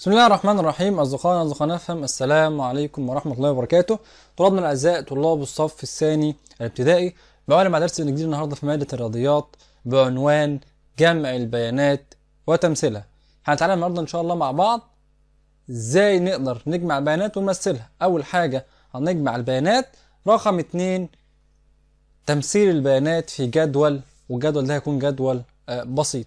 بسم الله الرحمن الرحيم أصدقائنا أصدقائنا نفهم السلام عليكم ورحمة الله وبركاته طلابنا الأعزاء طلاب الصف الثاني الابتدائي بعلم مع درس جديد النهاردة في مادة الرياضيات بعنوان جمع البيانات وتمثيلها هنتعلم النهاردة إن شاء الله مع بعض إزاي نقدر نجمع بيانات ونمثلها أول حاجة هنجمع البيانات رقم اتنين تمثيل البيانات في جدول والجدول ده هيكون جدول آه، بسيط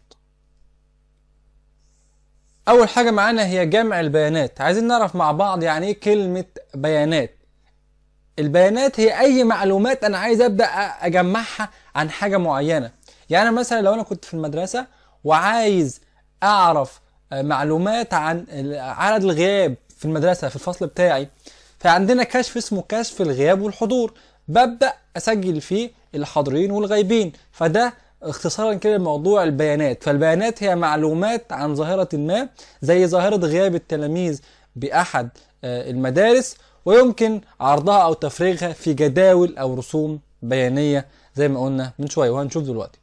اول حاجه معانا هي جمع البيانات عايزين نعرف مع بعض يعني ايه كلمه بيانات البيانات هي اي معلومات انا عايز ابدا اجمعها عن حاجه معينه يعني مثلا لو انا كنت في المدرسه وعايز اعرف معلومات عن عدد الغياب في المدرسه في الفصل بتاعي فعندنا كشف اسمه كشف الغياب والحضور ببدا اسجل فيه الحاضرين والغايبين فده اختصارا كده موضوع البيانات فالبيانات هي معلومات عن ظاهرة ما زي ظاهرة غياب التلاميذ بأحد آه، المدارس ويمكن عرضها أو تفريغها في جداول أو رسوم بيانية زي ما قلنا من شوية وهنشوف دلوقتي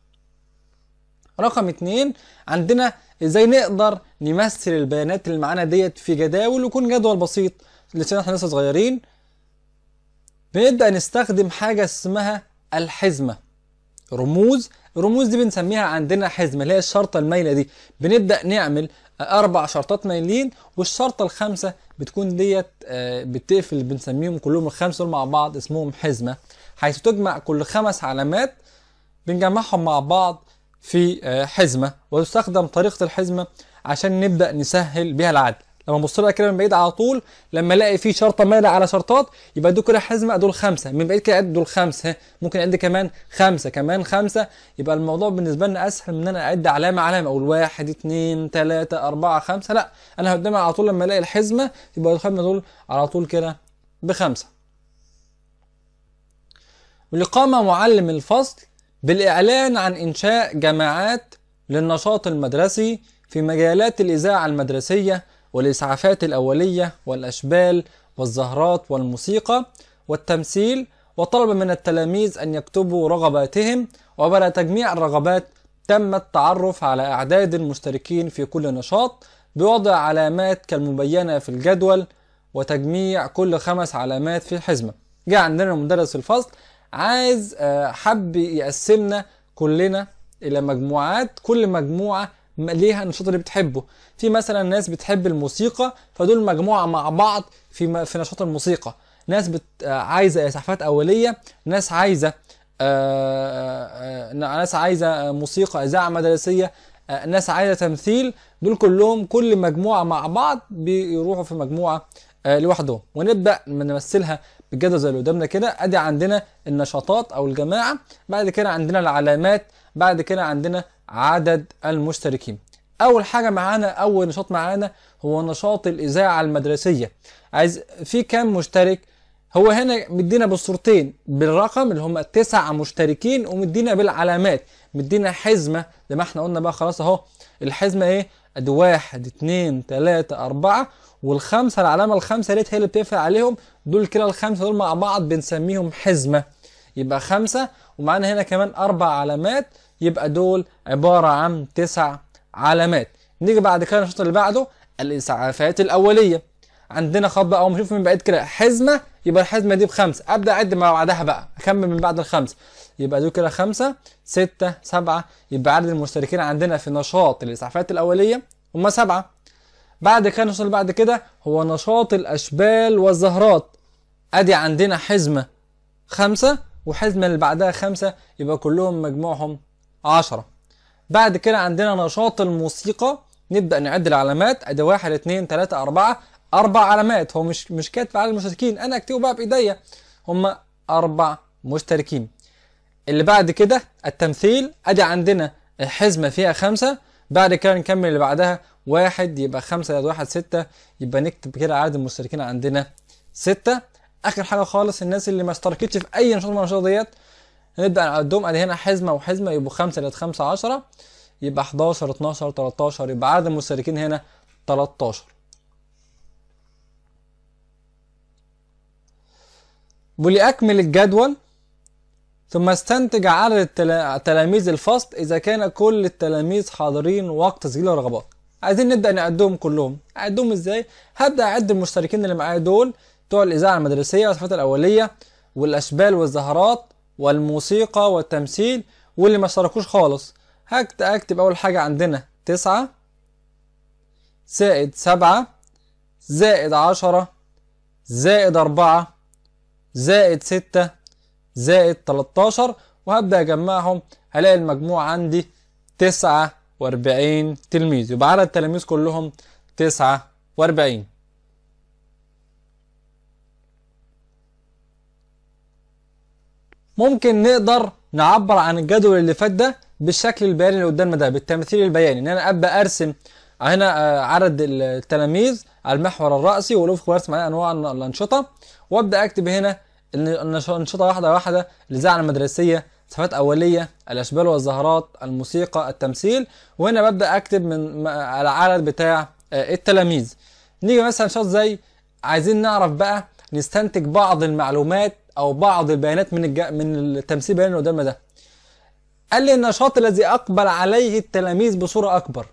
رقم اتنين عندنا ازاي نقدر نمثل البيانات اللي معانا ديت في جداول ويكون جدول بسيط لسنا احنا لسه صغيرين بنبدأ نستخدم حاجة اسمها الحزمة رموز الرموز دي بنسميها عندنا حزمه اللي هي الشرطه المايله دي بنبدا نعمل اربع شرطات مايلين والشرطه الخامسه بتكون ديت آه، بتقفل بنسميهم كلهم الخمسه دول مع بعض اسمهم حزمه حيث تجمع كل خمس علامات بنجمعهم مع بعض في آه، حزمه وتستخدم طريقه الحزمه عشان نبدا نسهل بها العدل لما ابص لها كده من بعيد على طول لما الاقي في شرطه مالها على شرطات يبقى دول كده حزمه دول خمسه من بعيد كده دول خمسه ممكن اعد كمان خمسه كمان خمسه يبقى الموضوع بالنسبه لنا اسهل من ان انا اعد علامه علامه اقول واحد اثنين ثلاثه اربعه خمسه لا انا قدامي على طول لما الاقي الحزمه يبقى الخمسه دول على طول كده بخمسه. قام معلم الفصل بالاعلان عن انشاء جماعات للنشاط المدرسي في مجالات الاذاعه المدرسيه والإسعافات الأولية والأشبال والزهرات والموسيقى والتمثيل وطلب من التلاميذ أن يكتبوا رغباتهم وبعد تجميع الرغبات تم التعرف على أعداد المشتركين في كل نشاط بوضع علامات كالمبينة في الجدول وتجميع كل خمس علامات في الحزمة جاء عندنا المدرس الفصل عايز آه، حب يقسمنا كلنا إلى مجموعات كل مجموعة ليها النشاط اللي بتحبه في مثلا ناس بتحب الموسيقى فدول مجموعه مع بعض في في نشاط الموسيقى ناس بت... آه، عايزه اسعافات اوليه ناس عايزه آ... آه، آ... آه، ناس عايزه موسيقى اذاعه مدرسيه آ... ناس عايزه تمثيل دول كلهم كل مجموعه مع بعض بيروحوا في مجموعه لوحدهم ونبدا نمثلها بالجدول اللي قدامنا كده ادي عندنا النشاطات او الجماعه بعد كده عندنا العلامات بعد كده عندنا عدد المشتركين اول حاجه معانا اول نشاط معانا هو نشاط الاذاعه المدرسيه عايز في كام مشترك هو هنا مدينا بالصورتين بالرقم اللي هم تسعة مشتركين ومدينا بالعلامات مدينا حزمة زي ما احنا قلنا بقى خلاص اهو الحزمة ايه ادي واحد اتنين تلاتة اربعة والخمسة العلامة الخمسة ديت هي اللي بتقفل عليهم دول كده الخمسة دول مع بعض بنسميهم حزمة يبقى خمسة ومعانا هنا كمان اربع علامات يبقى دول عبارة عن تسع علامات نيجي بعد كده النشاط اللي بعده الإسعافات الأولية عندنا خط بقى نشوف من بعيد كده حزمة يبقى الحزمة دي بخمسة أبدأ أعد ما بعدها بقى أكمل من بعد الخمسة يبقى دول كده خمسة ستة سبعة يبقى عدد المشتركين عندنا في نشاط الإسعافات الأولية هما سبعة بعد كده نوصل اللي بعد كده هو نشاط الأشبال والزهرات أدي عندنا حزمة خمسة وحزمة اللي بعدها خمسة يبقى كلهم مجموعهم عشرة بعد كده عندنا نشاط الموسيقى نبدأ نعد العلامات ادي واحد اتنين تلاتة اربعة اربع علامات هو مش مش كاتب على المشتركين انا اكتبه بقى بايديا هما اربع مشتركين اللي بعد كده التمثيل ادي عندنا الحزمة فيها خمسة بعد كده نكمل اللي بعدها واحد يبقى خمسة زائد واحد ستة يبقى نكتب كده عدد المشتركين عندنا ستة اخر حاجة خالص الناس اللي ما اشتركتش في اي نشاط من النشاطات ديت هنبدا نعدهم ادي هنا حزمه وحزمه يبقوا 5 زائد 5 10 يبقى 11 12 13 يبقى عدد المشتركين هنا 13 ولأكمل الجدول ثم استنتج عدد تلاميذ الفصل إذا كان كل التلاميذ حاضرين وقت تسجيل الرغبات عايزين نبدأ نعدهم كلهم أعدهم إزاي؟ هبدأ أعد المشتركين اللي معايا دول بتوع الإذاعة المدرسية والصفات الأولية والأشبال والزهرات والموسيقى والتمثيل واللي ما اشتركوش خالص هكتب اول حاجة عندنا تسعة زائد سبعة زائد عشرة زائد أربعة زائد ستة زائد تلتاشر وهبدأ أجمعهم هلاقي المجموع عندي تسعة وأربعين تلميذ يبقى عدد التلاميذ كلهم تسعة وأربعين ممكن نقدر نعبر عن الجدول اللي فات ده بالشكل البياني اللي قدامنا ده بالتمثيل البياني ان انا ابقى ارسم هنا آه، عدد التلاميذ على المحور الرأسي والافق وارسم عليه انواع الانشطه وابدا اكتب هنا الانشطه واحده واحده الاذاعه المدرسيه صفات اوليه الاشبال والزهرات الموسيقى التمثيل وهنا ببدا اكتب من العدد بتاع آه، التلاميذ نيجي مثلا نشاط زي عايزين نعرف بقى نستنتج بعض المعلومات او بعض البيانات من الج... من التمثيل البياني اللي قدامنا ده قال لي النشاط الذي اقبل عليه التلاميذ بصوره اكبر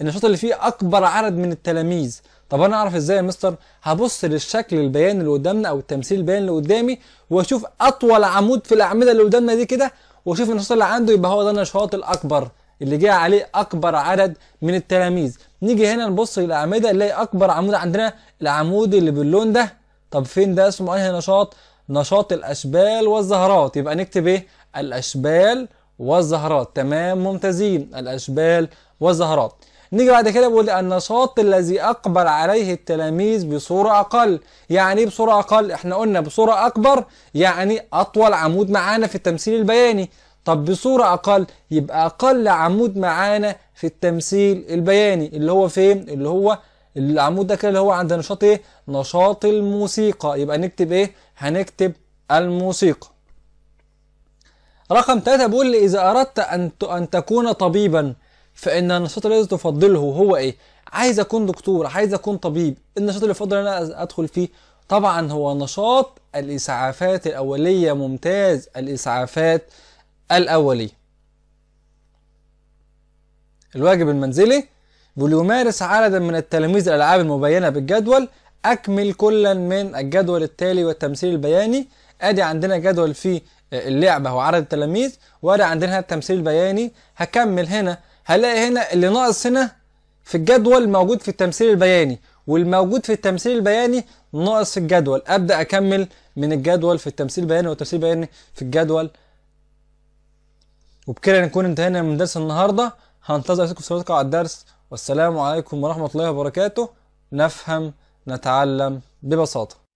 النشاط اللي فيه اكبر عدد من التلاميذ طب انا اعرف ازاي يا مستر هبص للشكل البياني اللي قدامنا او التمثيل البياني اللي قدامي واشوف اطول عمود في الاعمده اللي قدامنا دي كده واشوف النشاط اللي عنده يبقى هو ده النشاط الاكبر اللي جه عليه اكبر عدد من التلاميذ نيجي هنا نبص للاعمده نلاقي اكبر عمود عندنا العمود اللي باللون ده طب فين ده اسمه انهي نشاط نشاط الأشبال والزهرات يبقى نكتب إيه الأشبال والزهرات تمام ممتازين الأشبال والزهرات نيجي بعد كده بقول النشاط الذي أقبل عليه التلاميذ بصورة أقل يعني إيه بصورة أقل إحنا قلنا بصورة أكبر يعني أطول عمود معانا في التمثيل البياني طب بصورة أقل يبقى أقل عمود معانا في التمثيل البياني اللي هو فين اللي هو العمود ده كده اللي هو عند نشاط ايه نشاط الموسيقى يبقى نكتب ايه هنكتب الموسيقى رقم ثلاثة بيقول لي إذا أردت أن أن تكون طبيبا فإن النشاط الذي تفضله هو إيه؟ عايز أكون دكتور، عايز أكون طبيب، النشاط اللي أفضل أنا أدخل فيه طبعا هو نشاط الإسعافات الأولية ممتاز الإسعافات الأولية. الواجب المنزلي وليمارس عددا من التلاميذ الألعاب المبينة بالجدول أكمل كلا من الجدول التالي والتمثيل البياني أدي عندنا جدول فيه آه، اللعبة وعدد التلاميذ وأدي عندنا التمثيل البياني هكمل هنا هلاقي هنا اللي ناقص هنا في الجدول موجود في التمثيل البياني والموجود في التمثيل البياني ناقص في الجدول أبدأ أكمل من الجدول في التمثيل البياني والتمثيل البياني في الجدول وبكده نكون انتهينا من درس النهارده هنتظر اسئلتكم في على الدرس والسلام عليكم ورحمة الله وبركاته نفهم نتعلم ببساطة